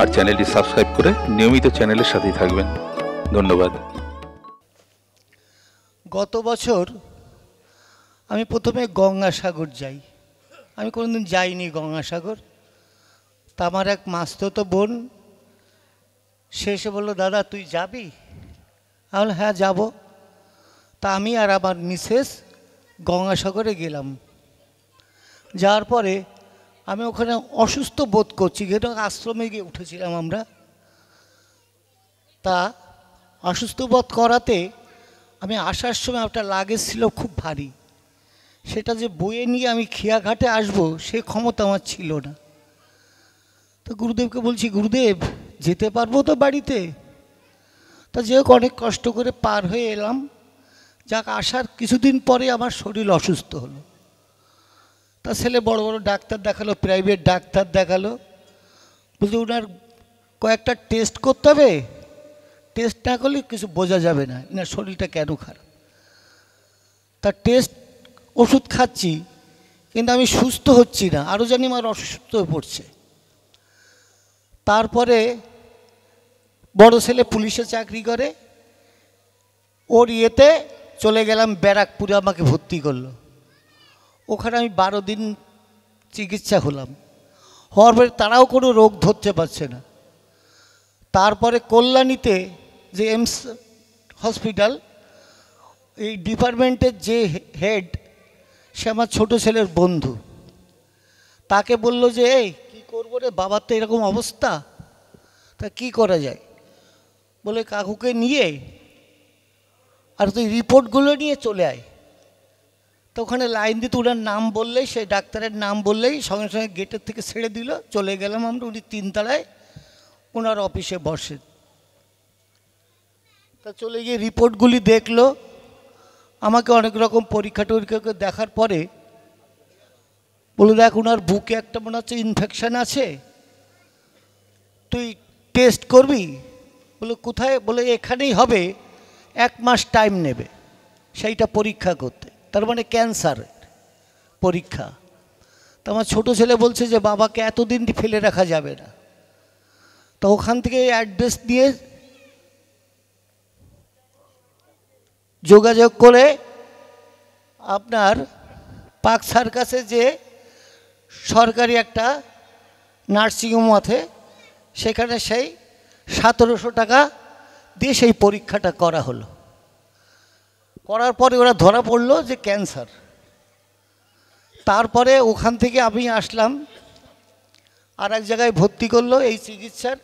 আর চ্যানেলটি সাবস্ক্রাইব করে নিয়মিত চ্যানেলের সাথেই থাকবেন ধন্যবাদ গত বছর আমি প্রথমে গঙ্গাসাগর যাই আমি কোনোদিন যাইনি গঙ্গাসাগর তা আমার মানে এক মাস্তত বোন সে এসে বললো দাদা তুই যাবি আমি হ্যাঁ যাব তা আমি আর আমার মিসেস গঙ্গাসাগরে গেলাম যাওয়ার পরে আমি ওখানে অসুস্থ বোধ করছি যেটা আশ্রমে গিয়ে উঠেছিলাম আমরা তা অসুস্থ বোধ করাতে আমি আসার সময় একটা লাগেজ ছিল খুব ভারী সেটা যে বয়ে নিয়ে আমি খেয়াঘাটে আসব সে ক্ষমতা আমার ছিল না তো গুরুদেবকে বলছি গুরুদেব যেতে পারবো তো বাড়িতে তা যে অনেক কষ্ট করে পার হয়ে এলাম যাক আসার কিছুদিন পরে আমার শরীর অসুস্থ হলো তা ছেলে বড় বড় ডাক্তার দেখালো প্রাইভেট ডাক্তার দেখালো বলছে ওনার কয়েকটা টেস্ট করতে হবে টেস্ট না করলে কিছু বোঝা যাবে না এনার শরীরটা কেন খারাপ তার টেস্ট ওষুধ খাচ্ছি কিন্তু আমি সুস্থ হচ্ছি না আরও জানি আমার অসুস্থ হয়ে পড়ছে তারপরে বড় ছেলে পুলিশে চাকরি করে ওর ইয়েতে চলে গেলাম ব্যারাকপুরে আমাকে ভর্তি করলো ওখানে আমি বারো দিন চিকিৎসা হলাম হওয়ার পরে তারাও কোনো রোগ ধরতে পারছে না তারপরে কল্যাণীতে যে এমস হসপিটাল এই ডিপার্টমেন্টের যে হেড সে আমার ছোটো ছেলের বন্ধু তাকে বলল যে এই কী করবো রে বাবার তো এরকম অবস্থা তা কি করা যায় বলে কাকুকে নিয়ে আর তুই রিপোর্টগুলো নিয়ে চলে আয় তো ওখানে লাইন দিতে ওনার নাম বললেই সেই ডাক্তারের নাম বললেই সঙ্গে সঙ্গে গেটের থেকে ছেড়ে দিল চলে গেলাম আমরা উনি তিনতলায় ওনার অফিসে বসে তা চলে গিয়ে রিপোর্টগুলি দেখলো আমাকে অনেক রকম পরীক্ষা টরীক্ষা দেখার পরে বলে দেখ ওনার বুকে একটা মনে হচ্ছে ইনফেকশান আছে তুই টেস্ট করবি বলে কোথায় বলে এখানেই হবে এক মাস টাইম নেবে সেইটা পরীক্ষা করতে তার মানে ক্যান্সার পরীক্ষা তো আমার ছোটো ছেলে বলছে যে বাবাকে এতদিন ফেলে রাখা যাবে না তো ওখান থেকে অ্যাড্রেস দিয়ে যোগাযোগ করে আপনার পাক সার্কাসে যে সরকারি একটা নার্সিংহোম আছে সেখানে সেই সতেরোশো টাকা দিয়ে সেই পরীক্ষাটা করা হলো করার পরে ওরা ধরা পড়লো যে ক্যান্সার তারপরে ওখান থেকে আমি আসলাম আর এক জায়গায় ভর্তি করলো এই চিকিৎসার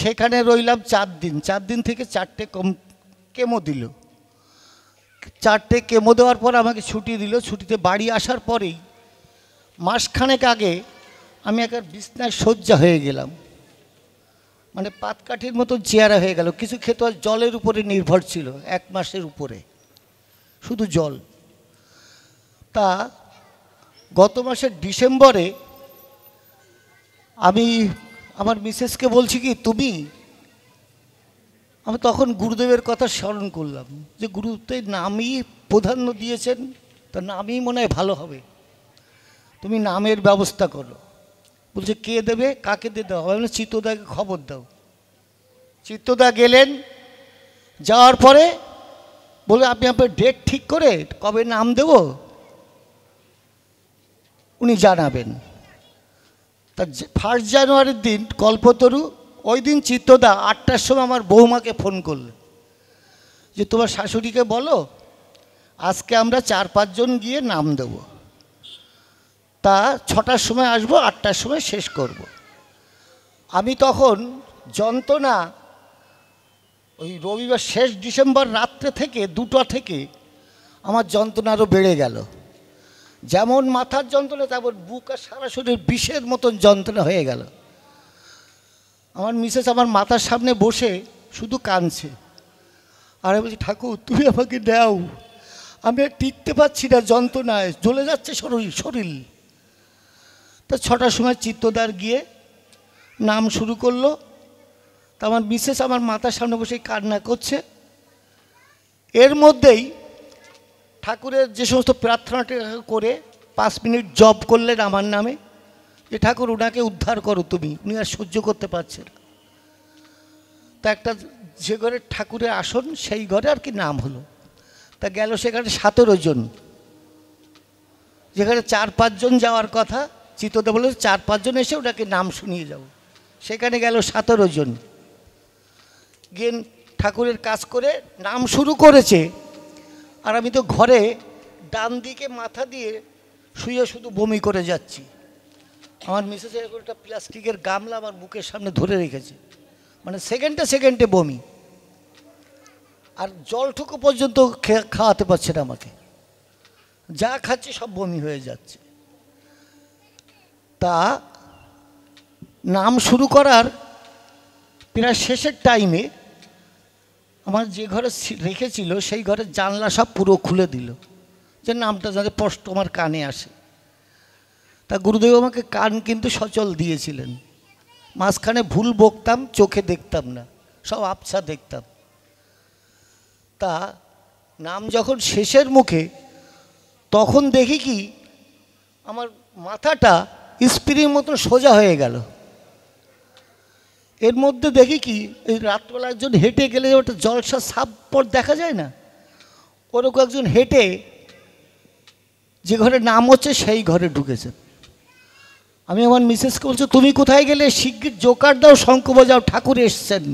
সেখানে রইলাম চার দিন চার দিন থেকে চারটে কম কেমো দিল চারটে কেমো দেওয়ার পর আমাকে ছুটি দিল ছুটিতে বাড়ি আসার পরেই মাসখানেক আগে আমি একবার বিছনায় শয্যা হয়ে গেলাম মানে পাতকাঠির মতো চেয়ারা হয়ে গেল কিছু খেতে জলের উপরে নির্ভর ছিল এক মাসের উপরে শুধু জল তা গত মাসের ডিসেম্বরে আমি আমার মিসেসকে বলছি কি তুমি আমি তখন গুরুদেবের কথা স্মরণ করলাম যে গুরুদেবের নামই প্রাধান্য দিয়েছেন তো নামই মনে হয় ভালো হবে তুমি নামের ব্যবস্থা করো বলছে কে দেবে কাকে দিয়ে দেওয়া হবে চিত্তদাকে খবর দাও চিত্তদা গেলেন যাওয়ার পরে বলে আপনি আপনার ডেট ঠিক করে কবে নাম দেব উনি জানাবেন তা ফার্স্ট জানুয়ারির দিন কল্পতরু ওই দিন চিত্তদা আটটার সময় আমার বৌমাকে ফোন করল যে তোমার শাশুড়িকে বলো আজকে আমরা চার পাঁচজন গিয়ে নাম দেব তা ছটার সময় আসবো আটটার সময় শেষ করব। আমি তখন যন্ত্রণা ওই রবিবার শেষ ডিসেম্বর রাত্রে থেকে দুটো থেকে আমার যন্ত্রণা আরও বেড়ে গেল যেমন মাথার যন্ত্রণা তেমন বুক আর সারা শরীর বিষের মতন যন্ত্রণা হয়ে গেল আমার মিসেস আমার মাথার সামনে বসে শুধু কাঁদছে আর আমি বলছি ঠাকুর তুমি আমাকে দাও আমি আর টিকতে পারছি না যন্ত্রণায় জ্বলে যাচ্ছে শরীর শরীর তা ছটার সময় চিত্তদার গিয়ে নাম শুরু করলো তা আমার মিসেস আমার মাথার সামনে বসে কান্না করছে এর মধ্যেই ঠাকুরের যে সমস্ত প্রার্থনাটা করে পাঁচ মিনিট জব করলেন আমার নামে যে ঠাকুর ওনাকে উদ্ধার করো তুমি উনি আর সহ্য করতে পারছে না তা একটা যে ঘরে ঠাকুরের আসন সেই ঘরে আর কি নাম হলো তা গেল সেখানে সতেরো জন যেখানে চার পাঁচজন যাওয়ার কথা চিততে বলে চার পাঁচজন এসে ওনাকে নাম শুনিয়ে যাব সেখানে গেল সতেরো জন গেন ঠাকুরের কাজ করে নাম শুরু করেছে আর আমি তো ঘরে ডান দিকে মাথা দিয়ে শুয়ে শুধু বমি করে যাচ্ছি আমার মিসেস একটা প্লাস্টিকের গামলা আমার বুকের সামনে ধরে রেখেছে মানে সেকেন্ডে সেকেন্ডে বমি আর জলটুকু পর্যন্ত খাওয়াতে পারছে না আমাকে যা খাচ্ছি সব বমি হয়ে যাচ্ছে তা নাম শুরু করার প্রায় শেষের টাইমে আমার যে ঘরে রেখেছিল সেই ঘরের জানলা সব পুরো খুলে দিল যে নামটা যাতে স্পষ্ট আমার কানে আসে তা গুরুদেব আমাকে কান কিন্তু সচল দিয়েছিলেন মাঝখানে ভুল বকতাম চোখে দেখতাম না সব আবছা দেখতাম তা নাম যখন শেষের মুখে তখন দেখি কি আমার মাথাটা স্প্রির মতন সোজা হয়ে গেল এর মধ্যে দেখি কি এই রাত্রবেলা একজন হেঁটে গেলে ওটা জলসা পর দেখা যায় না ওরকম একজন হেঁটে যে ঘরে নাম হচ্ছে সেই ঘরে ঢুকেছে আমি আমার মিসেসকে বলছি তুমি কোথায় গেলে শিগগির জোকার দাও শঙ্কু বাজাও ঠাকুর এসছেন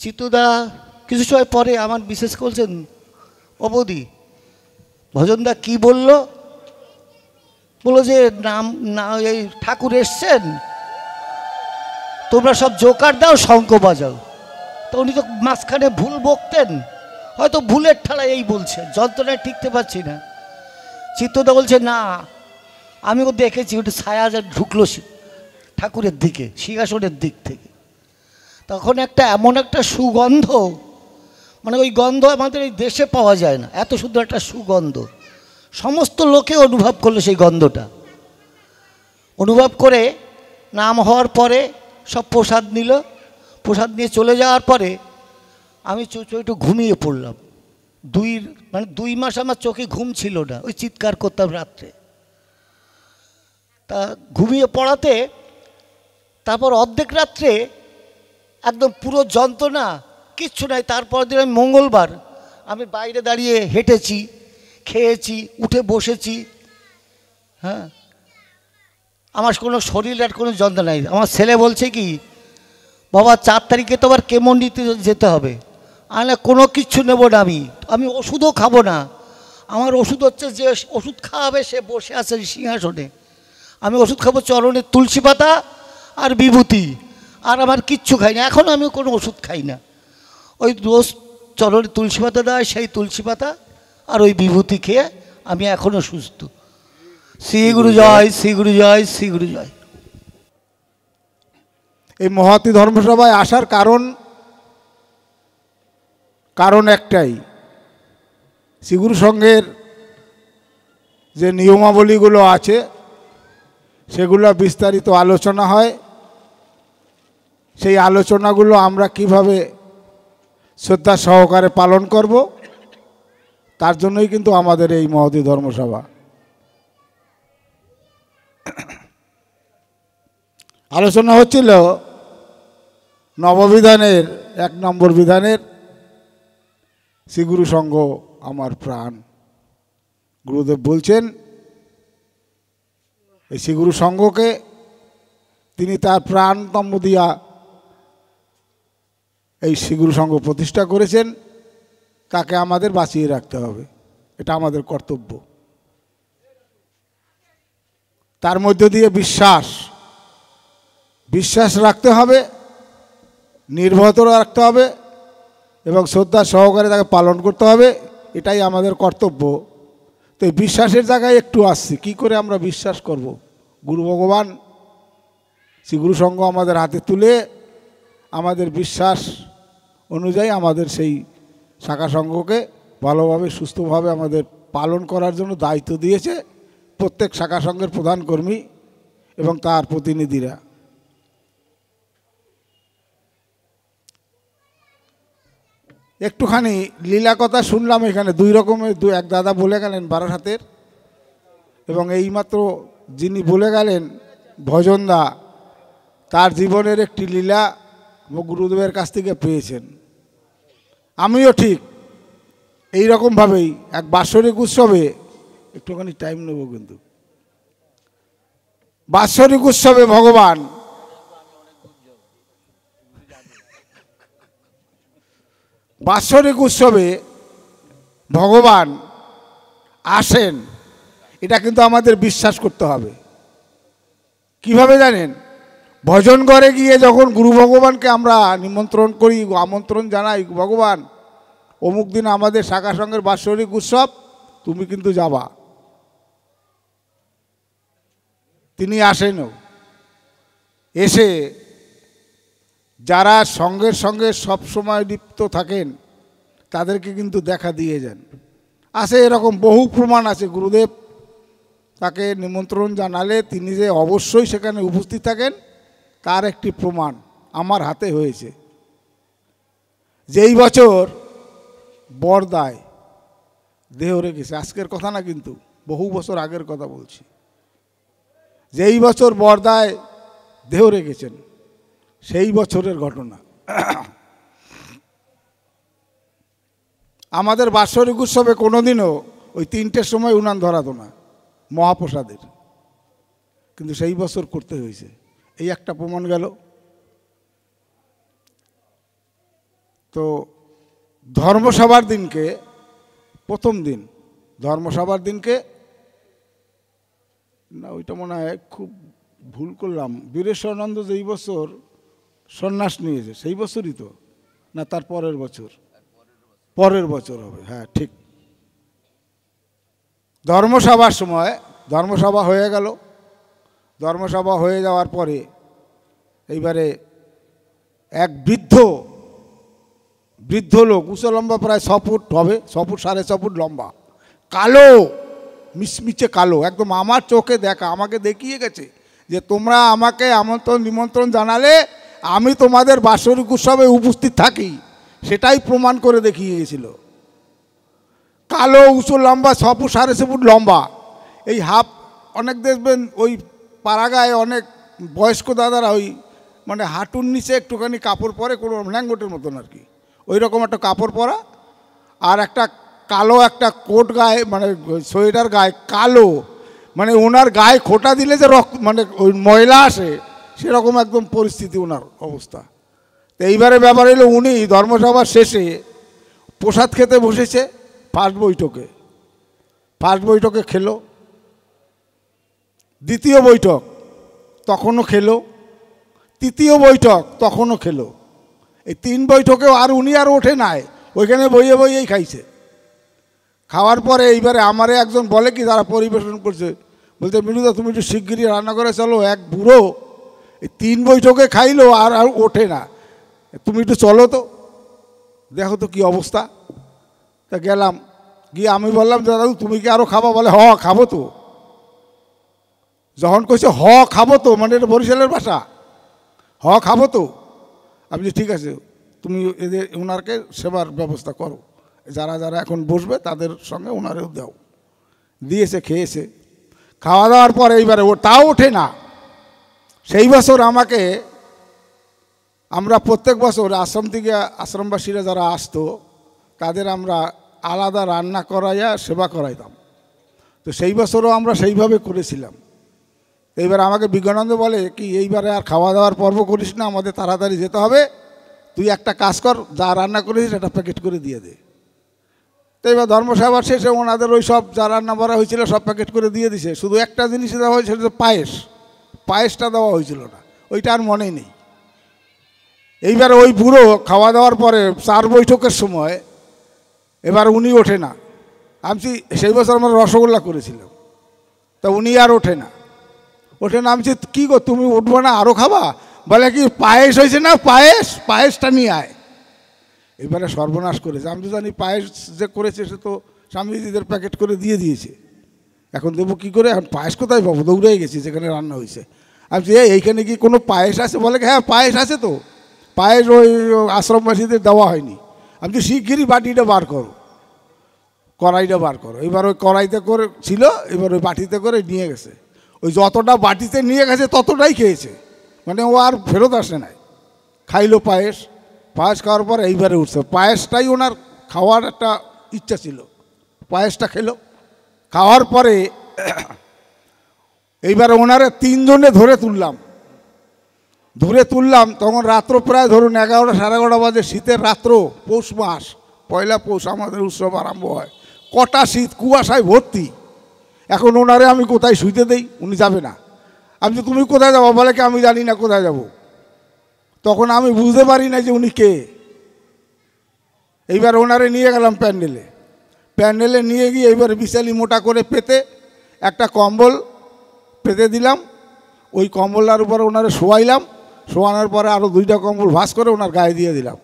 চিতুদা কিছু সময় পরে আমার মিসেস বলছেন অবধি ভজনদা কি বলল বললো যে নাম না এই ঠাকুর এসছেন তোমরা সব জোকার দাও শঙ্খ বাজাও তো উনি তো মাঝখানে ভুল বকতেন হয়তো ভুলের ঠাড়া এই বলছে যন্ত্রণায় ঠিকতে পারছি না চিত্রদা বলছে না আমি ও দেখেছি ওটা ছায়া যা ঢুকলো ঠাকুরের দিকে সিংহাসনের দিক থেকে তখন একটা এমন একটা সুগন্ধ মানে ওই গন্ধ আমাদের এই দেশে পাওয়া যায় না এত সুন্দর একটা সুগন্ধ সমস্ত লোকে অনুভব করলো সেই গন্ধটা অনুভব করে নাম হওয়ার পরে সব প্রসাদ নিল প্রসাদ নিয়ে চলে যাওয়ার পরে আমি চোচো একটু ঘুমিয়ে পড়লাম দুই মানে দুই মাস আমার চোখে ঘুম ছিল না ওই চিৎকার করতাম রাত্রে তা ঘুমিয়ে পড়াতে তারপর অর্ধেক রাত্রে একদম পুরো যন্ত্রণা কিচ্ছু নাই তারপর দিন আমি মঙ্গলবার আমি বাইরে দাঁড়িয়ে হেঁটেছি খেয়েছি উঠে বসেছি হ্যাঁ আমার কোনো শরীরের কোনো যন্ত্রণা নাই আমার ছেলে বলছে কি বাবা চার তারিখে তো আবার কেমন নিতে যেতে হবে আরে কোনো কিছু নেব না আমি আমি ওষুধও খাবো না আমার ওষুধ হচ্ছে যে ওষুধ খাওয়াবে সে বসে আছে সিংহাসনে আমি ওষুধ খাবো চরণের তুলসী পাতা আর বিভূতি আর আমার কিচ্ছু খাই না এখন আমি কোনো ওষুধ খাই না ওই রোজ চরণের তুলসী পাতা দেয় সেই তুলসী পাতা আর ওই বিভূতি খেয়ে আমি এখনও সুস্থ শ্রী গুরু জয় শ্রী গুরু জয় শ্রী গুরু জয় এই মহাতি ধর্মসভায় আসার কারণ কারণ একটাই শ্রীগুরু সঙ্ঘের যে নিয়মাবলীগুলো আছে সেগুলো বিস্তারিত আলোচনা হয় সেই আলোচনাগুলো আমরা কিভাবে শ্রদ্ধা সহকারে পালন করব তার জন্যই কিন্তু আমাদের এই মহতি ধর্মসভা আলোচনা হচ্ছিল নববিধানের এক নম্বর বিধানের শ্রীগুরু সঙ্গ আমার প্রাণ গুরুদেব বলছেন এই শ্রীগুরু সঙ্গকে তিনি তার প্রাণতম দিয়া এই শ্রীগুরু সঙ্গ প্রতিষ্ঠা করেছেন তাকে আমাদের বাঁচিয়ে রাখতে হবে এটা আমাদের কর্তব্য তার মধ্য দিয়ে বিশ্বাস বিশ্বাস রাখতে হবে নির্ভত রাখতে হবে এবং শ্রদ্ধা সহকারে তাকে পালন করতে হবে এটাই আমাদের কর্তব্য তো এই বিশ্বাসের জায়গায় একটু আসছি কি করে আমরা বিশ্বাস করব। গুরু ভগবান শ্রী গুরুসঙ্গ আমাদের হাতে তুলে আমাদের বিশ্বাস অনুযায়ী আমাদের সেই শাখা সঙ্ঘকে ভালোভাবে সুস্থভাবে আমাদের পালন করার জন্য দায়িত্ব দিয়েছে প্রত্যেক শাখা সংঘের প্রধান কর্মী এবং তার প্রতিনিধিরা একটুখানি লীলা কথা শুনলাম এখানে দুই রকমের দু এক দাদা বলে গেলেন বারাসাতের এবং এইমাত্র যিনি বলে গেলেন ভজনদা তার জীবনের একটি লীলা গুরুদেবের কাছ থেকে পেয়েছেন আমিও ঠিক এই রকমভাবেই এক বাৎসরিক উৎসবে একটুখানি টাইম নেব কিন্তু বাৎসরিক উৎসবে ভগবান বাৎসরিক উৎসবে ভগবান আসেন এটা কিন্তু আমাদের বিশ্বাস করতে হবে কিভাবে জানেন ভজন ঘরে গিয়ে যখন গুরু ভগবানকে আমরা নিমন্ত্রণ করি আমন্ত্রণ জানাই ভগবান অমুক দিন আমাদের শাখা সঙ্গের বাৎসরিক উৎসব তুমি কিন্তু যাবা তিনি আসেনও এসে যারা সঙ্গের সঙ্গে সবসময় লিপ্ত থাকেন তাদেরকে কিন্তু দেখা দিয়ে যান আসে এরকম বহু প্রমাণ আছে গুরুদেব তাকে নিমন্ত্রণ জানালে তিনি যে অবশ্যই সেখানে উপস্থিত থাকেন তার একটি প্রমাণ আমার হাতে হয়েছে যেই বছর বরদায় দেহ রেখেছে আজকের কথা না কিন্তু বহু বছর আগের কথা বলছি যেই বছর বর্দায় দেহ রেখেছেন সেই বছরের ঘটনা আমাদের বাৎসরিক উৎসবে কোনোদিনও ওই তিনটের সময় উনান ধরাতো না মহাপ্রসাদের কিন্তু সেই বছর করতে হয়েছে এই একটা প্রমাণ গেল তো ধর্মসভার দিনকে প্রথম দিন ধর্মসভার দিনকে না ওইটা মনে হয় খুব ভুল করলাম বীরেশ্বরানন্দ যেই বছর সন্ন্যাস নিয়েছে সেই বছরই তো না তার পরের বছর পরের বছর হবে হ্যাঁ ঠিক ধর্মসভার সময় ধর্মসভা হয়ে গেল ধর্মসভা হয়ে যাওয়ার পরে এইবারে এক বৃদ্ধ বৃদ্ধ লোক উঁচু লম্বা প্রায় ছ ফুট হবে ছ ফুট সাড়ে ছ ফুট লম্বা কালো মিশমিচে কালো একদম আমার চোখে দেখা আমাকে দেখিয়ে গেছে যে তোমরা আমাকে আমন্ত্রণ নিমন্ত্রণ জানালে আমি তোমাদের বাসরিক উৎসবে উপস্থিত থাকি সেটাই প্রমাণ করে দেখিয়ে গেছিল কালো উঁচু লম্বা ছ ফুট সাড়ে ছ ফুট লম্বা এই হাফ অনেক দেখবেন ওই পাড়াগায় অনেক বয়স্ক দাদারা ওই মানে হাঁটুর নিচে একটুখানি কাপড় পরে কোনো ল্যাংগোটের মতন আর কি ওই রকম একটা কাপড় পরা আর একটা কালো একটা কোট গায়ে মানে সোয়েটার গায়ে কালো মানে ওনার গায়ে খোটা দিলে যে রক্ত মানে ওই ময়লা আসে সেরকম একদম পরিস্থিতি ওনার অবস্থা তো এইবারে ব্যাপার হলো উনি ধর্মসভার শেষে প্রসাদ খেতে বসেছে ফার্স্ট বৈঠকে ফার্স্ট বৈঠকে খেলো দ্বিতীয় বৈঠক তখনও খেলো তৃতীয় বৈঠক তখনও খেলো এই তিন বৈঠকেও আর উনি আর ওঠে নাই ওইখানে বইয়ে বইয়েই খাইছে খাওয়ার পরে এইবারে আমারে একজন বলে কি যারা পরিবেশন করছে বলতে মিনুদা তুমি একটু শিগগিরই রান্না করে চলো এক বুড়ো এই তিন বৈঠকে খাইলো আর আর ওঠে না তুমি একটু চলো তো দেখো তো কী অবস্থা তা গেলাম গিয়ে আমি বললাম দাদু তুমি কি আরও খাবা বলে হ খাবো তো যখন কইছে হ খাবো তো মানে এটা বরিশালের ভাষা হ খাবো তো আপনি ঠিক আছে তুমি এদের ওনারকে সেবার ব্যবস্থা করো যারা যারা এখন বসবে তাদের সঙ্গে ওনারেও দাও দিয়েছে খেয়েছে খাওয়া দাওয়ার পর এইবারে ও তাও ওঠে না সেই বছর আমাকে আমরা প্রত্যেক বছর আশ্রম থেকে আশ্রমবাসীরা যারা আসতো তাদের আমরা আলাদা রান্না করাইয়া সেবা করাইতাম তো সেই বছরও আমরা সেইভাবে করেছিলাম এইবার আমাকে বিজ্ঞানন্দ বলে কি এইবারে আর খাওয়া দাওয়ার পর্ব করিস না আমাদের তাড়াতাড়ি যেতে হবে তুই একটা কাজ কর যা রান্না করেছিস একটা প্যাকেট করে দিয়ে দে তো এবার ধর্মসভা শেষে ওনাদের ওই সব যা রান্না বড়া হয়েছিল সব প্যাকেট করে দিয়ে দিছে শুধু একটা জিনিস দেওয়া হয়েছে সেটা পায়েস পায়েসটা দেওয়া হয়েছিল না ওইটা আর মনে নেই এইবার ওই বুড়ো খাওয়া দাওয়ার পরে চার বৈঠকের সময় এবার উনি ওঠে না আমি সেই বছর আমরা রসগোল্লা করেছিলাম তা উনি আর ওঠে না ওঠে না আমি কী গো তুমি উঠবো না আরও খাবা বলে কি পায়েস হয়েছে না পায়েস পায়েসটা নিয়ে আয় এবারে সর্বনাশ করেছে আমি তো জানি পায়েস যে করেছে সে তো স্বামীজিদের প্যাকেট করে দিয়ে দিয়েছে এখন দেবো কী করে এখন পায়েস কোথায় পাবো দৌড়ে গেছি যেখানে রান্না হয়েছে আমি যে এইখানে কি কোনো পায়েস আছে বলে হ্যাঁ পায়েস আছে তো পায়েস ওই আশ্রমবাসীদের দেওয়া হয়নি আমি তো শিগগিরই বাটিটা বার করো কড়াইটা বার করো এবার ওই কড়াইতে করে ছিল এবার ওই বাটিতে করে নিয়ে গেছে ওই যতটা বাটিতে নিয়ে গেছে ততটাই খেয়েছে মানে ও আর ফেরত আসে নাই খাইলো পায়েস পায়েস খাওয়ার পর এইবারে উঠছে পায়েসটাই ওনার খাওয়ার একটা ইচ্ছা ছিল পায়েসটা খেলো খাওয়ার পরে এইবারে ওনারে তিনজনে ধরে তুললাম ধরে তুললাম তখন রাত্র প্রায় ধরুন এগারোটা সাড়ে এগারোটা বাজে শীতের রাত্র পৌষ মাস পয়লা পৌষ আমাদের উৎসব আরম্ভ হয় কটা শীত কুয়াশায় ভর্তি এখন ওনারে আমি কোথায় শুইতে দেই উনি যাবে না আমি তুমি কোথায় যাবো বলে কি আমি জানি না কোথায় যাবো তখন আমি বুঝতে পারি না যে উনি কে এইবার ওনারে নিয়ে গেলাম প্যান্ডেলে প্যান্ডেলে নিয়ে গিয়ে এইবার বিশালি মোটা করে পেতে একটা কম্বল পেতে দিলাম ওই কম্বলটার উপরে ওনারে শোয়াইলাম শোয়ানোর পরে আরও দুইটা কম্বল ভাস করে ওনার গায়ে দিয়ে দিলাম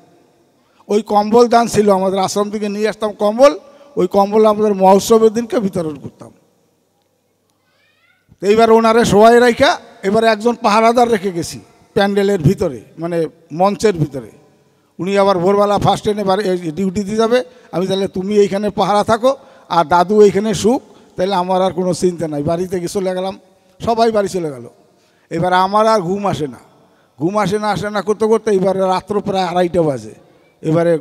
ওই কম্বল দান ছিল আমাদের আশ্রম থেকে নিয়ে আসতাম কম্বল ওই কম্বল আমাদের মহোৎসবের দিনকে বিতরণ করতাম এইবার ওনারে শোয়াই রাইখা এবার একজন পাহারাদার রেখে গেছি প্যান্ডেলের ভিতরে মানে মঞ্চের ভিতরে উনি আবার ভোরবেলা ফার্স্ট ডিউটি ডিউটিতে যাবে আমি তাহলে তুমি এইখানে পাহারা থাকো আর দাদু এইখানে সুখ তাহলে আমার আর কোনো চিন্তা নাই বাড়িতে গিয়ে চলে গেলাম সবাই বাড়ি চলে গেল এবার আমার আর ঘুম আসে না ঘুম আসে না আসে না করতে করতে এবারে রাত্র প্রায় আড়াইটা বাজে এবারে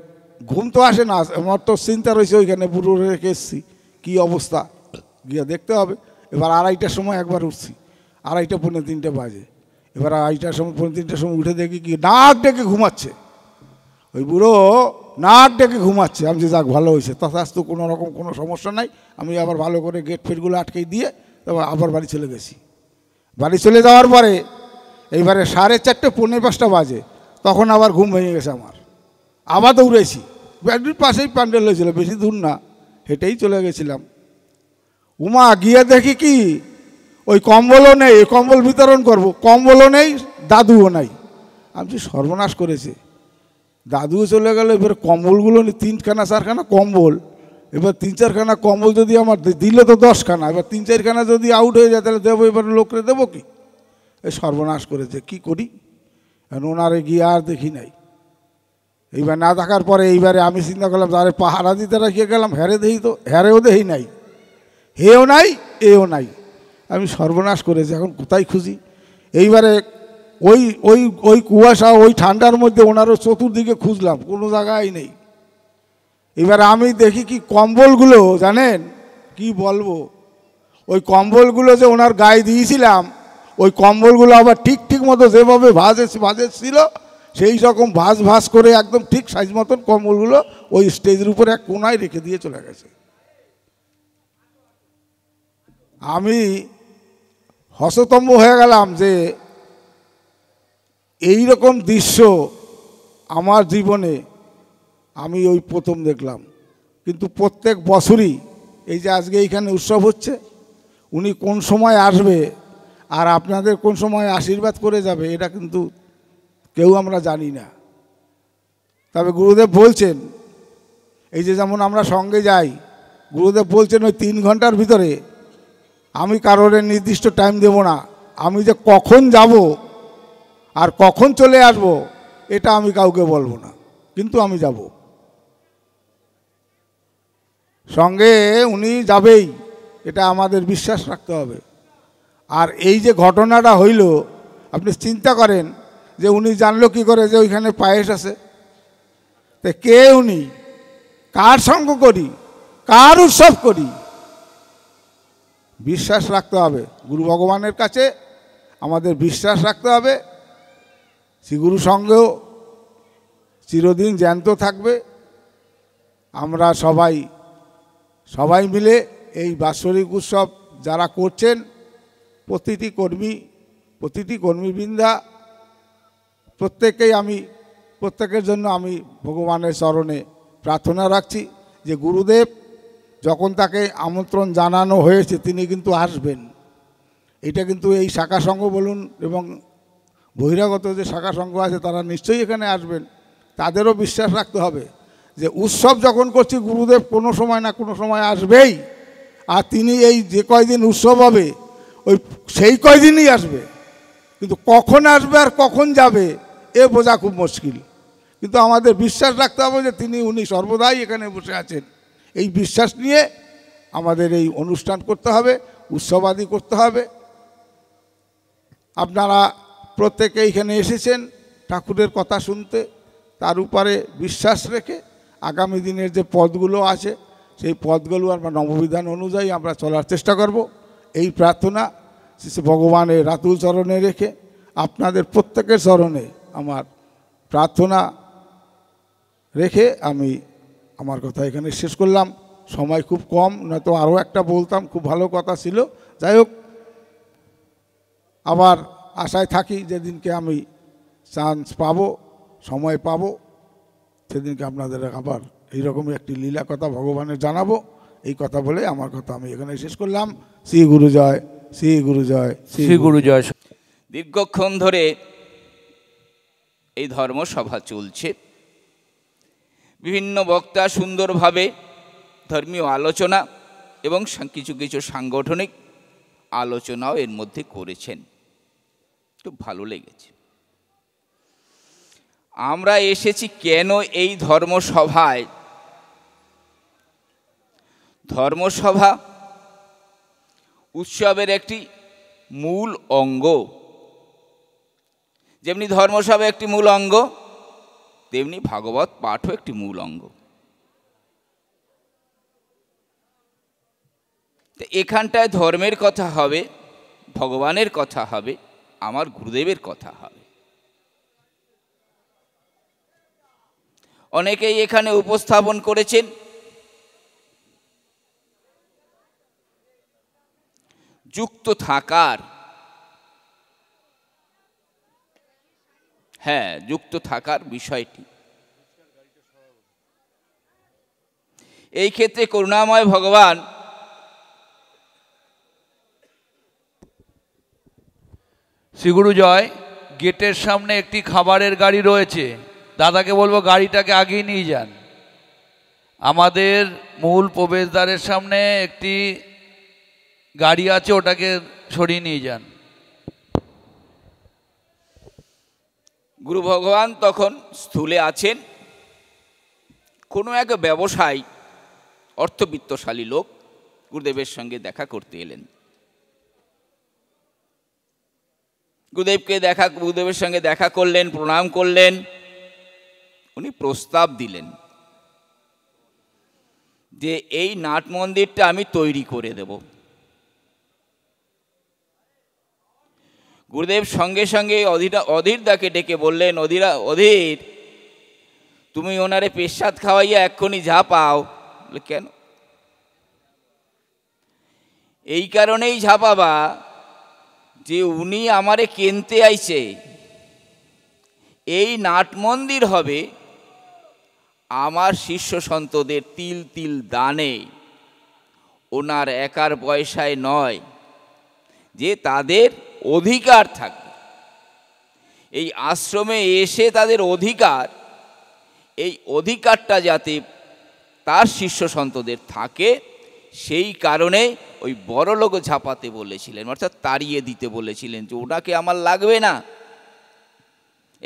ঘুম তো আসে না আমার তো চিন্তা রয়েছে ওইখানে বুড়ো রেখে এসছি কী অবস্থা গিয়ে দেখতে হবে এবার আড়াইটার সময় একবার উঠছি আড়াইটা পনেরো তিনটে বাজে এবার আড়াইটার সময় পৌনে তিনটার সময় উঠে দেখি কি নাক ডেকে ঘুমাচ্ছে ওই বুড়ো নাক ডেকে ঘুমাচ্ছে আমি যে যাক ভালো হয়েছে তথাস্তু কোনো রকম কোনো সমস্যা নাই আমি আবার ভালো করে গেট ফেটগুলো আটকে দিয়ে তারপর আবার বাড়ি চলে গেছি বাড়ি চলে যাওয়ার পরে এইবারে সাড়ে চারটে পৌনে পাঁচটা বাজে তখন আবার ঘুম ভেঙে গেছে আমার আবার দৌড়েছি ব্যাটারির পাশেই প্যান্ডেল হয়েছিল বেশি দূর না হেঁটেই চলে গেছিলাম উমা গিয়ে দেখি কি ওই কম্বলও নেই কম্বল বিতরণ করব কম্বলও নেই দাদুও নাই আমি যে সর্বনাশ করেছে দাদুও চলে গেল এবার কম্বলগুলো তিনখানা চারখানা কম্বল এবার তিন চারখানা কম্বল যদি আমার দিলে তো দশখানা এবার তিন চারখানা যদি আউট হয়ে যায় তাহলে দেবো এবার লোকরে দেবো কি এই সর্বনাশ করেছে কি করি ওনারে গিয়ে আর দেখি নাই এইবার না থাকার পরে এইবারে আমি চিন্তা করলাম তারে পাহারা দিতে রাখিয়ে গেলাম হেরে দেখি তো হেরেও দেখি নাই হেও নাই এও নাই আমি সর্বনাশ করেছি এখন কোথায় খুঁজি এইবারে ওই ওই ওই কুয়াশা ওই ঠান্ডার মধ্যে ওনারও চতুর্দিকে খুঁজলাম কোনো জায়গায় নেই এবার আমি দেখি কি কম্বলগুলো জানেন কি বলবো ওই কম্বলগুলো যে ওনার গায়ে দিয়েছিলাম ওই কম্বলগুলো আবার ঠিক ঠিক মতো যেভাবে ভাজে ভাজে ছিল সেই রকম ভাজ ভাজ করে একদম ঠিক সাইজ মতন কম্বলগুলো ওই স্টেজের উপরে এক কোনায় রেখে দিয়ে চলে গেছে আমি হসতম্ব হয়ে গেলাম যে এই রকম দৃশ্য আমার জীবনে আমি ওই প্রথম দেখলাম কিন্তু প্রত্যেক বছরই এই যে আজকে এইখানে উৎসব হচ্ছে উনি কোন সময় আসবে আর আপনাদের কোন সময় আশীর্বাদ করে যাবে এটা কিন্তু কেউ আমরা জানি না তবে গুরুদেব বলছেন এই যে যেমন আমরা সঙ্গে যাই গুরুদেব বলছেন ওই তিন ঘন্টার ভিতরে আমি কারোর নির্দিষ্ট টাইম দেব না আমি যে কখন যাব আর কখন চলে আসব এটা আমি কাউকে বলবো না কিন্তু আমি যাব সঙ্গে উনি যাবেই এটা আমাদের বিশ্বাস রাখতে হবে আর এই যে ঘটনাটা হইল আপনি চিন্তা করেন যে উনি জানলো কি করে যে ওইখানে পায়েস আছে তা কে উনি কার সঙ্গ করি কার উৎসব করি বিশ্বাস রাখতে হবে গুরু ভগবানের কাছে আমাদের বিশ্বাস রাখতে হবে শ্রীগুরু সঙ্গেও চিরদিন জ্যান্ত থাকবে আমরা সবাই সবাই মিলে এই বাৎসরিক উৎসব যারা করছেন প্রতিটি কর্মী প্রতিটি কর্মীবৃন্দা প্রত্যেকেই আমি প্রত্যেকের জন্য আমি ভগবানের স্মরণে প্রার্থনা রাখছি যে গুরুদেব যখন তাকে আমন্ত্রণ জানানো হয়েছে তিনি কিন্তু আসবেন এটা কিন্তু এই শাখা সংঘ বলুন এবং বহিরাগত যে শাখা সংঘ আছে তারা নিশ্চয়ই এখানে আসবেন তাদেরও বিশ্বাস রাখতে হবে যে উৎসব যখন করছি গুরুদেব কোনো সময় না কোনো সময় আসবেই আর তিনি এই যে কয়দিন উৎসব হবে ওই সেই কয়দিনই আসবে কিন্তু কখন আসবে আর কখন যাবে এ বোঝা খুব মুশকিল কিন্তু আমাদের বিশ্বাস রাখতে হবে যে তিনি উনি সর্বদাই এখানে বসে আছেন এই বিশ্বাস নিয়ে আমাদের এই অনুষ্ঠান করতে হবে উৎসবাদি করতে হবে আপনারা প্রত্যেকে এখানে এসেছেন ঠাকুরের কথা শুনতে তার উপরে বিশ্বাস রেখে আগামী দিনের যে পদগুলো আছে সেই পদগুলো আমরা নববিধান অনুযায়ী আমরা চলার চেষ্টা করব এই প্রার্থনা ভগবানের রাতুল চরণে রেখে আপনাদের প্রত্যেকের চরণে আমার প্রার্থনা রেখে আমি আমার কথা এখানে শেষ করলাম সময় খুব কম নয়তো আরও একটা বলতাম খুব ভালো কথা ছিল যাই হোক আবার আশায় থাকি যেদিনকে আমি চান্স পাব সময় পাব সেদিনকে আপনাদের আবার এইরকম একটি লীলা কথা ভগবানের জানাবো এই কথা বলে আমার কথা আমি এখানে শেষ করলাম শ্রী গুরু জয় শ্রী গুরু জয় শ্রী গুরু জয় দীর্ঘক্ষণ ধরে এই ধর্মসভা চলছে বিভিন্ন বক্তা সুন্দরভাবে ধর্মীয় আলোচনা এবং কিছু কিছু সাংগঠনিক আলোচনাও এর মধ্যে করেছেন খুব ভালো লেগেছে আমরা এসেছি কেন এই ধর্মসভায় ধর্মসভা উৎসবের একটি মূল অঙ্গ যেমনি ধর্মসভা একটি মূল অঙ্গ তেমনি ভাগবত পাঠও একটি মূল অঙ্গ এখানটায় ধর্মের কথা হবে ভগবানের কথা হবে আমার গুরুদেবের কথা হবে অনেকেই এখানে উপস্থাপন করেছেন যুক্ত থাকার হ্যাঁ যুক্ত থাকার বিষয়টি এই ক্ষেত্রে করুণাময় ভগবান শ্রীগুরু জয় গেটের সামনে একটি খাবারের গাড়ি রয়েছে দাদাকে বলবো গাড়িটাকে আগিয়ে নিয়ে যান আমাদের মূল প্রবেশদ্বারের সামনে একটি গাড়ি আছে ওটাকে সরিয়ে নিয়ে যান গুরু ভগবান তখন স্থূলে আছেন কোনো এক ব্যবসায়ী অর্থবিত্তশালী লোক গুরুদেবের সঙ্গে দেখা করতে এলেন গুরুদেবকে দেখা গুরুদেবের সঙ্গে দেখা করলেন প্রণাম করলেন উনি প্রস্তাব দিলেন যে এই নাট মন্দিরটা আমি তৈরি করে দেবো গুরুদেব সঙ্গে সঙ্গে অধীরা অধীর দাকে ডেকে বললেন অধীরা অধীর তুমি ওনারে পেশাদ খাওয়াইয়া এক্ষুনি যা পাও কেন এই কারণেই ঝাপাবা যে উনি আমারে কেনতে আইছে এই নাট মন্দির হবে আমার শিষ্য সন্তদের তিল তিল দানে ওনার একার পয়সায় নয় যে তাদের অধিকার থাকবে এই আশ্রমে এসে তাদের অধিকার এই অধিকারটা যাতে তার শিষ্য সন্তদের থাকে সেই কারণে ওই বড়লোক ঝাঁপাতে বলেছিলেন অর্থাৎ তাড়িয়ে দিতে বলেছিলেন যে ওটাকে আমার লাগবে না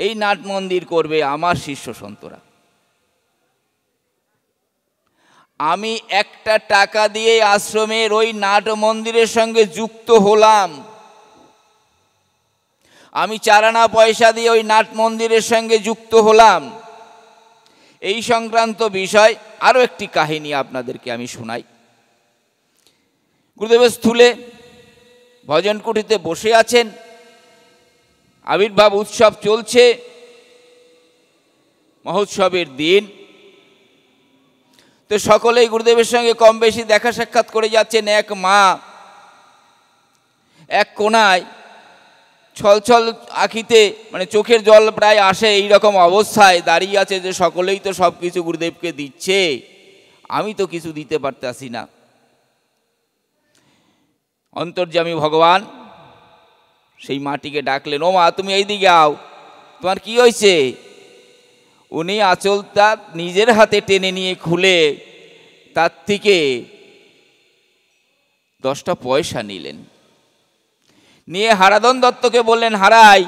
এই নাট মন্দির করবে আমার শিষ্য সন্তরা আমি একটা টাকা দিয়ে আশ্রমের ওই নাট মন্দিরের সঙ্গে যুক্ত হলাম আমি চারানা পয়সা দিয়ে ওই নাট মন্দিরের সঙ্গে যুক্ত হলাম এই সংক্রান্ত বিষয় আরও একটি কাহিনী আপনাদেরকে আমি শোনাই গুরুদেবের স্থূলে ভজনকুটিতে বসে আছেন আবির্ভাব উৎসব চলছে মহোৎসবের দিন তো সকলেই গুরুদেবের সঙ্গে কম বেশি দেখা সাক্ষাৎ করে যাচ্ছেন এক মা এক কোনায় ছলছল আঁখিতে মানে চোখের জল প্রায় আসে এই রকম অবস্থায় দাঁড়িয়ে আছে যে সকলেই তো সব কিছু গুরুদেবকে দিচ্ছে আমি তো কিছু দিতে পারতাছি না অন্তর্যামী ভগবান সেই মাটিকে ডাকলেন ও মা তুমি এইদিকে আও তোমার কি হয়েছে উনি আঁচলটা নিজের হাতে টেনে নিয়ে খুলে তার থেকে দশটা পয়সা নিলেন নিয়ে হারাধন দত্তকে বললেন হারাই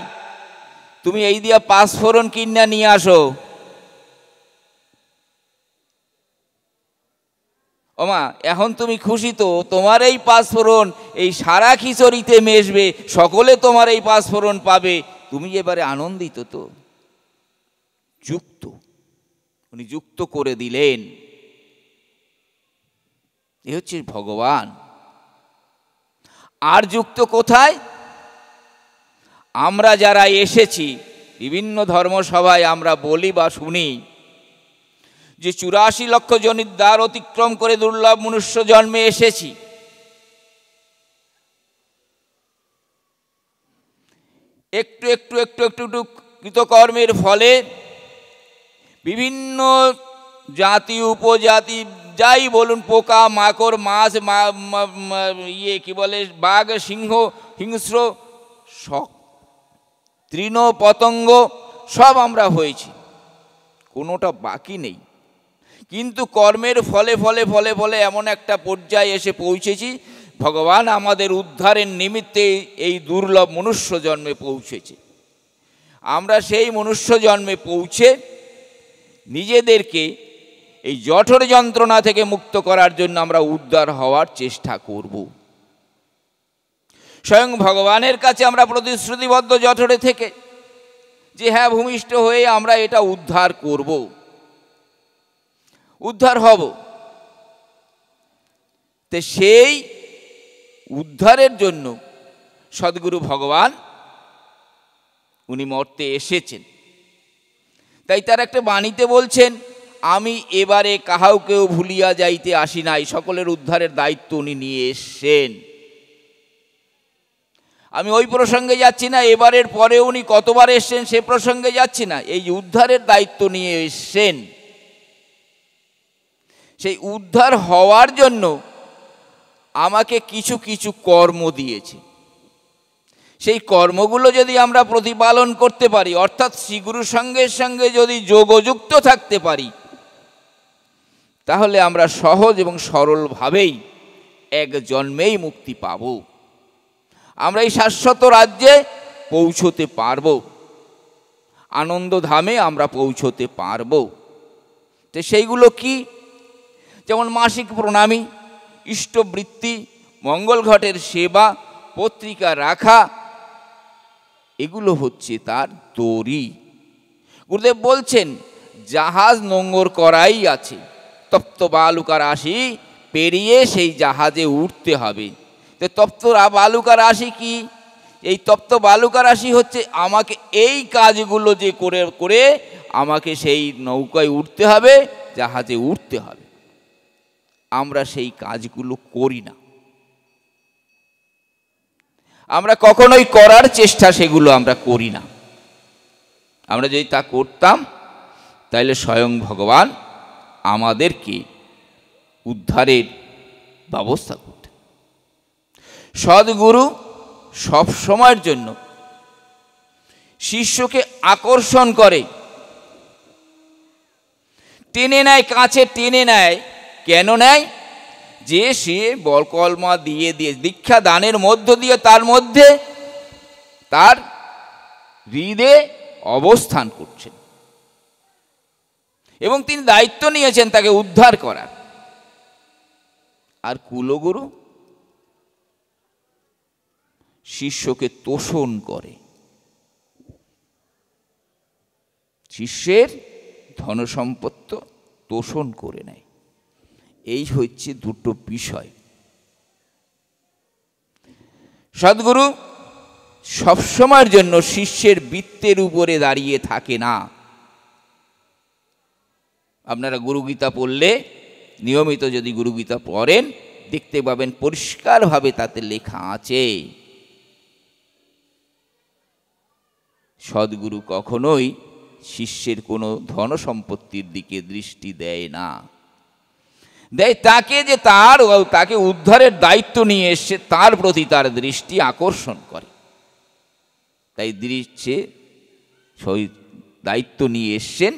তুমি এই দিয়া পাঁচফোড়ন কিনা নিয়ে আসো ওমা এখন তুমি খুশি তো তোমার এই পাঁচফোড়ন এই সারা খিচড়িতে মেশবে সকলে তোমার এই পাঁচফোড়ন পাবে তুমি এবারে আনন্দিত তো যুক্ত উনি যুক্ত করে দিলেন এ হচ্ছে ভগবান আর যুক্ত কোথায় আমরা যারা এসেছি বিভিন্ন ধর্মসভায় আমরা বলি বা শুনি যে চুরাশি লক্ষ জনের দ্বার অতিক্রম করে দুর্লভ মনুষ্য জন্মে এসেছি একটু একটু একটু একটু একটু কৃতকর্মের ফলে বিভিন্ন জাতি উপজাতি যাই বলুন পোকা মাকড় মাছ ইয়ে কী বলে বাঘ সিংহ হিংস্র শখ তৃণ পতঙ্গ সব আমরা হয়েছি কোনোটা বাকি নেই কিন্তু কর্মের ফলে ফলে ফলে ফলে এমন একটা পর্যায়ে এসে পৌঁছেছি ভগবান আমাদের উদ্ধারের নিমিত্তে এই দুর্লভ মনুষ্য জন্মে পৌঁছেছে আমরা সেই মনুষ্য জন্মে পৌঁছে নিজেদেরকে এই জঠর যন্ত্রণা থেকে মুক্ত করার জন্য আমরা উদ্ধার হওয়ার চেষ্টা করব স্বয়ং ভগবানের কাছে আমরা প্রতিশ্রুতিবদ্ধ জঠরে থেকে যে হ্যাঁ ভূমিষ্ঠ হয়ে আমরা এটা উদ্ধার করব উদ্ধার হব তে সেই উদ্ধারের জন্য সদ্গুরু ভগবান উনি মর্তে এসেছেন তাই তার একটা বাণীতে বলছেন আমি এবারে কেউ ভুলিয়া যাইতে আসি নাই সকলের উদ্ধারের দায়িত্ব উনি নিয়ে এসছেন আমি ওই প্রসঙ্গে যাচ্ছি না এবারের পরে উনি কতবার এসছেন সে প্রসঙ্গে যাচ্ছি না এই উদ্ধারের দায়িত্ব নিয়ে এসছেন সেই উদ্ধার হওয়ার জন্য আমাকে কিছু কিছু কর্ম দিয়েছে সেই কর্মগুলো যদি আমরা প্রতিপালন করতে পারি অর্থাৎ শ্রীগুরুর সঙ্গে সঙ্গে যদি যোগযুক্ত থাকতে পারি তাহলে আমরা সহজ এবং সরলভাবেই এক জন্মেই মুক্তি পাব আমরা এই শাশ্বত রাজ্যে পৌঁছতে পারব আনন্দধামে আমরা পৌঁছতে পারব তো সেইগুলো কি যেমন মাসিক প্রণামী ইষ্টবৃত্তি মঙ্গলঘটের সেবা পত্রিকা রাখা এগুলো হচ্ছে তার দড়ি গুরুদেব বলছেন জাহাজ নোঙ্গর করাই আছে তপ্ত বালুকা রাশি পেরিয়ে সেই জাহাজে উঠতে হবে তো তপ্ত বালুকা রাশি কি এই তপ্ত বালুকা রাশি হচ্ছে আমাকে এই কাজগুলো যে করে করে আমাকে সেই নৌকায় উঠতে হবে জাহাজে উঠতে হবে আমরা সেই কাজগুলো করি না আমরা কখনোই করার চেষ্টা সেগুলো আমরা করি না আমরা যদি তা করতাম তাইলে স্বয়ং ভগবান আমাদেরকে উদ্ধারের ব্যবস্থা করতেন সদ্গুরু সবসময়ের জন্য শিষ্যকে আকর্ষণ করে টেনে নেয় কাছে টেনে নেয় কেন নেয় যে সে বলকলমা দিয়ে দিয়ে দীক্ষা দানের মধ্য দিয়ে তার মধ্যে তার হৃদয়ে অবস্থান করছেন এবং তিনি দায়িত্ব নিয়েছেন তাকে উদ্ধার করার আর কুলগুরু শিষ্যকে তোষণ করে শিষ্যের ধনসম্পত্ত তোষণ করে নেয় এই হচ্ছে দুটো বিষয় সদ্গুরু সবসময়ের জন্য শিষ্যের বৃত্তের উপরে দাঁড়িয়ে থাকে না আপনারা গুরুগীতা পড়লে নিয়মিত যদি গুরুগীতা পড়েন দেখতে পাবেন পরিষ্কারভাবে তাতে লেখা আছে সদ্গুরু কখনোই শিষ্যের কোনো ধন সম্পত্তির দিকে দৃষ্টি দেয় না দেয় তাকে যে তার তাকে উদ্ধারের দায়িত্ব নিয়ে এসছে তার প্রতি তার দৃষ্টি আকর্ষণ করে তাই দৃশ্যে সহিত দায়িত্ব নিয়ে এসছেন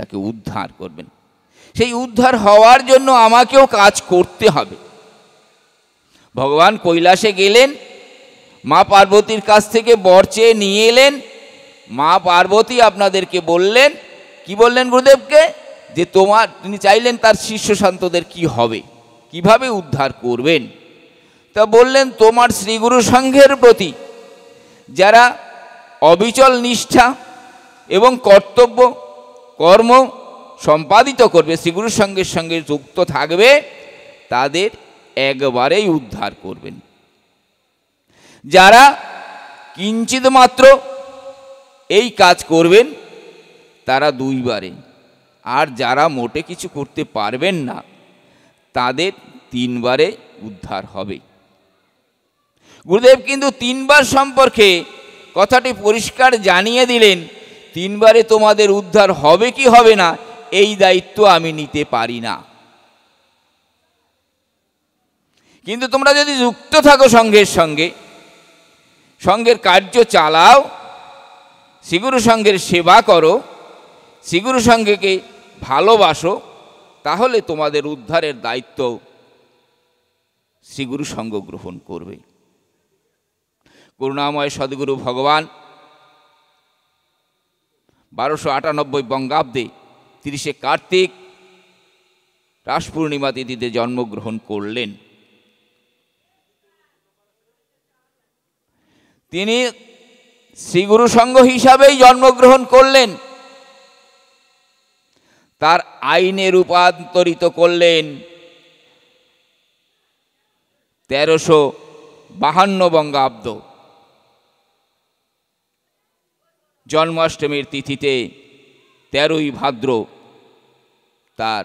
তাকে উদ্ধার করবেন সেই উদ্ধার হওয়ার জন্য আমাকেও কাজ করতে হবে ভগবান কৈলাসে গেলেন মা পার্বতীর কাছ থেকে বর চেয়ে নিয়ে এলেন মা পার্বতী আপনাদেরকে বললেন কি বললেন গুরুদেবকে যে তোমার তিনি চাইলেন তার শিষ্য শান্তদের কি হবে কিভাবে উদ্ধার করবেন তা বললেন তোমার শ্রীগুরু সংঘের প্রতি যারা অবিচল নিষ্ঠা এবং কর্তব্য কর্ম সম্পাদিত করবে শ্রীগুরুর সঙ্গে সঙ্গে যুক্ত থাকবে তাদের একবারেই উদ্ধার করবেন যারা কিঞ্চিত মাত্র এই কাজ করবেন তারা দুইবারে আর যারা মোটে কিছু করতে পারবেন না তাদের তিনবারে উদ্ধার হবে গুরুদেব কিন্তু তিনবার সম্পর্কে কথাটি পরিষ্কার জানিয়ে দিলেন তিনবারে তোমাদের উদ্ধার হবে কি হবে না এই দায়িত্ব আমি নিতে পারি না কিন্তু তোমরা যদি যুক্ত থাকো সঙ্ঘের সঙ্গে সঙ্ঘের কার্য চালাও শ্রীগুরু সঙ্ঘের সেবা করো শ্রীগুরু সঙ্ঘকে ভালোবাসো তাহলে তোমাদের উদ্ধারের দায়িত্ব শ্রীগুরু সঙ্গ গ্রহণ করবে করুণাময় সদ্গুরু ভগবান বারোশো আটানব্বই বঙ্গাব্দে তিরিশে কার্তিক রাস পূর্ণিমা তিথিতে জন্মগ্রহণ করলেন তিনি শ্রীগুরু সংঘ হিসাবেই জন্মগ্রহণ করলেন তার আইনে রূপান্তরিত করলেন তেরোশো বাহান্ন বঙ্গাব্দ জন্মাষ্টমীর তিথিতে তেরোই ভাদ্র তার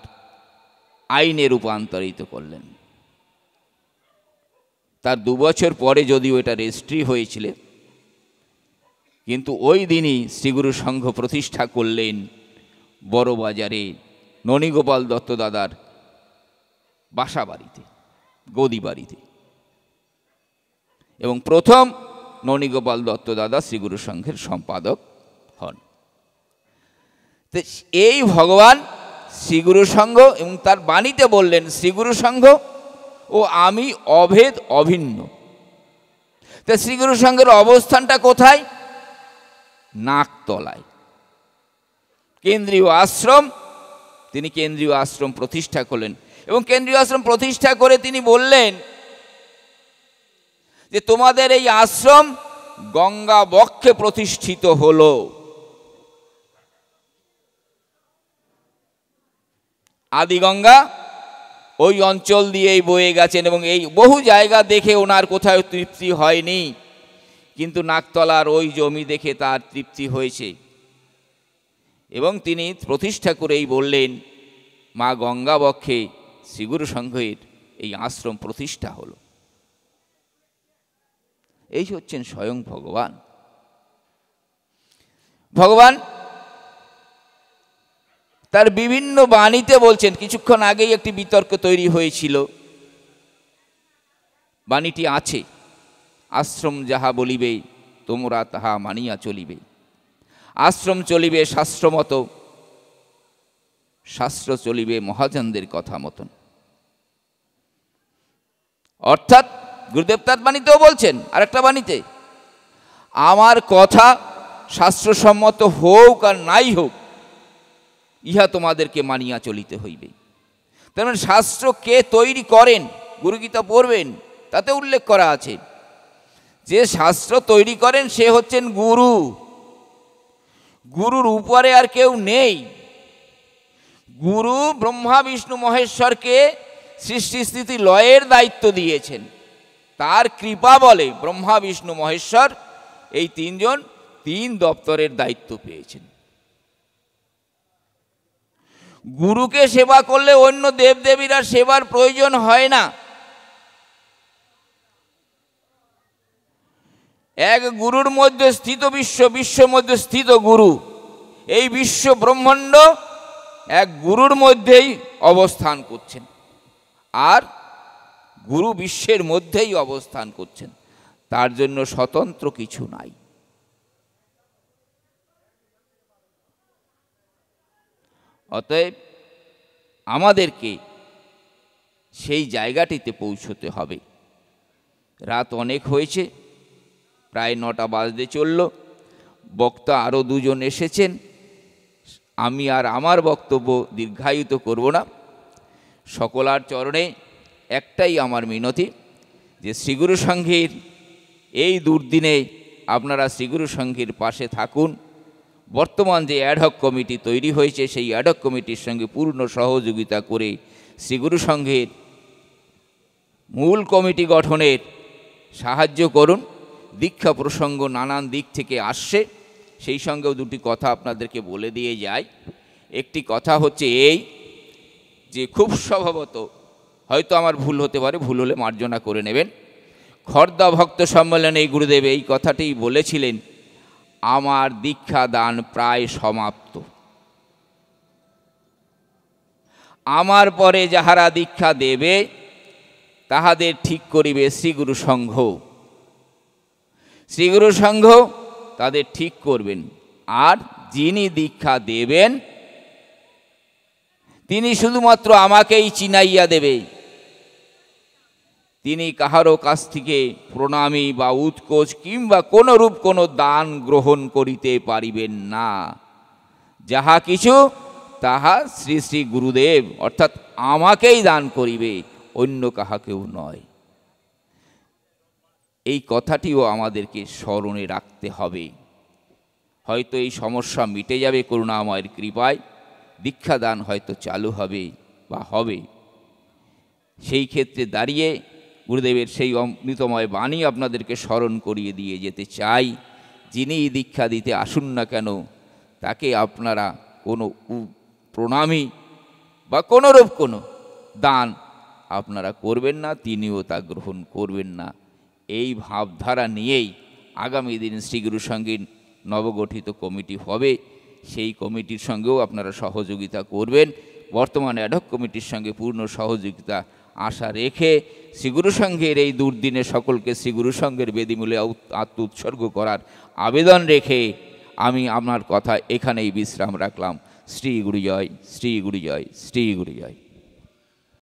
আইনে রূপান্তরিত করলেন তার দুবছর পরে যদিও এটা রেজিস্ট্রি হয়েছিল কিন্তু ওই দিনই শ্রীগুরু সংঘ প্রতিষ্ঠা করলেন বড়বাজারে ননীগোপাল দত্ত দাদার বাসা বাড়িতে গদি বাড়িতে এবং প্রথম ননীগোপাল দত্ত দাদা শ্রীগুরু সংঘের সম্পাদক তো এই ভগবান শ্রীগুরু সংঘ এবং তার বাণীতে বললেন শ্রীগুরু সংঘ ও আমি অভেদ অভিন্ন তা শ্রীগুরু সংঘের অবস্থানটা কোথায় নাকতলায় কেন্দ্রীয় আশ্রম তিনি কেন্দ্রীয় আশ্রম প্রতিষ্ঠা করলেন এবং কেন্দ্রীয় আশ্রম প্রতিষ্ঠা করে তিনি বললেন যে তোমাদের এই আশ্রম গঙ্গা বক্ষে প্রতিষ্ঠিত হলো আদিগঙ্গা ওই অঞ্চল দিয়েই বয়ে গেছেন এবং এই বহু জায়গা দেখে ওনার কোথাও তৃপ্তি হয়নি কিন্তু নাকতলার ওই জমি দেখে তার তৃপ্তি হয়েছে এবং তিনি প্রতিষ্ঠা করেই বললেন মা গঙ্গাবক্ষে শ্রীগুরু সংঘের এই আশ্রম প্রতিষ্ঠা হলো এই হচ্ছেন স্বয়ং ভগবান ভগবান তার বিভিন্ন বাণীতে বলছেন কিছুক্ষণ আগেই একটি বিতর্ক তৈরি হয়েছিল বাণীটি আছে আশ্রম যাহা বলিবে তোমরা তাহা মানিয়া চলিবে আশ্রম চলিবে শাস্ত্রমত শাস্ত্র চলিবে মহাজনদের কথা মতন অর্থাৎ গুরুদেব তার বাণীতেও বলছেন আরেকটা বাণীতে আমার কথা শাস্ত্রসম্মত হোক আর নাই হোক ইহা তোমাদেরকে মানিয়া চলিতে হইবে তেমন শাস্ত্র কে তৈরি করেন গুরুগীতা পড়বেন তাতে উল্লেখ করা আছে যে শাস্ত্র তৈরি করেন সে হচ্ছেন গুরু গুরুর উপরে আর কেউ নেই গুরু ব্রহ্মা বিষ্ণু মহেশ্বরকে সৃষ্টি স্থিতি লয়ের দায়িত্ব দিয়েছেন তার কৃপা বলে ব্রহ্মা বিষ্ণু মহেশ্বর এই তিনজন তিন দপ্তরের দায়িত্ব পেয়েছেন গুরুকে সেবা করলে অন্য দেবদেবীরা সেবার প্রয়োজন হয় না এক গুরুর মধ্যে স্থিত বিশ্ব বিশ্বের মধ্যে স্থিত গুরু এই বিশ্ব ব্রহ্মাণ্ড এক গুরুর মধ্যেই অবস্থান করছেন আর গুরু বিশ্বের মধ্যেই অবস্থান করছেন তার জন্য স্বতন্ত্র কিছু নাই অতএব আমাদেরকে সেই জায়গাটিতে পৌঁছতে হবে রাত অনেক হয়েছে প্রায় নটা বাজতে চলল বক্তা আরও দুজন এসেছেন আমি আর আমার বক্তব্য দীর্ঘায়িত করব না সকলার চরণে একটাই আমার মিনতি যে শ্রীগুরু সংঘের এই দুর্দিনে আপনারা শ্রীগুরু সংঘের পাশে থাকুন বর্তমান যে অ্যাডহক কমিটি তৈরি হয়েছে সেই অ্যাডহক কমিটির সঙ্গে পূর্ণ সহযোগিতা করে শ্রীগুরু সংঘের মূল কমিটি গঠনের সাহায্য করুন দীক্ষা প্রসঙ্গ নানান দিক থেকে আসছে সেই সঙ্গেও দুটি কথা আপনাদেরকে বলে দিয়ে যায় একটি কথা হচ্ছে এই যে খুব স্বভাবত হয়তো আমার ভুল হতে পারে ভুল হলে মার্জনা করে নেবেন খর্দা ভক্ত সম্মেলনে গুরুদেব এই কথাটি বলেছিলেন আমার দীক্ষাদান প্রায় সমাপ্ত আমার পরে যাহারা দীক্ষা দেবে তাহাদের ঠিক করিবে শ্রীগুরু সংঘ শ্রীগুরু সংঘ তাদের ঠিক করবেন আর যিনি দীক্ষা দেবেন তিনি শুধুমাত্র আমাকেই চিনাইয়া দেবে তিনি কাহারও কাছ থেকে প্রণামী বা উৎকোচ কিংবা কোনরূপ কোনো দান গ্রহণ করিতে পারিবেন না যাহা কিছু তাহা শ্রী শ্রী গুরুদেব অর্থাৎ আমাকেই দান করিবে অন্য কাহাকেও নয় এই কথাটিও আমাদেরকে স্মরণে রাখতে হবে হয়তো এই সমস্যা মিটে যাবে করুণাময়ের কৃপায় দীক্ষাদান হয়তো চালু হবে বা হবে সেই ক্ষেত্রে দাঁড়িয়ে গুরুদেবের সেই অমৃতময় বাণী আপনাদেরকে স্মরণ করিয়ে দিয়ে যেতে চাই যিনি দীক্ষা দিতে আসুন না কেন তাকে আপনারা কোনো প্রণামী বা কোনোরূপ কোনো দান আপনারা করবেন না তিনিও তা গ্রহণ করবেন না এই ভাবধারা নিয়েই আগামী দিন শ্রীগুরু সঙ্গীন নবগঠিত কমিটি হবে সেই কমিটির সঙ্গেও আপনারা সহযোগিতা করবেন বর্তমানে অ্যাডক কমিটির সঙ্গে পূর্ণ সহযোগিতা আশা রেখে শ্রীগুরু সঙ্ঘের এই দুর্দিনে সকলকে শ্রীগুরু সঙ্ঘের বেদিমূলে আত্ম উৎসর্গ করার আবেদন রেখে আমি আপনার কথা এখানেই বিশ্রাম রাখলাম শ্রী গুরুজয় শ্রী গুরুজয় শ্রী গুরুজয়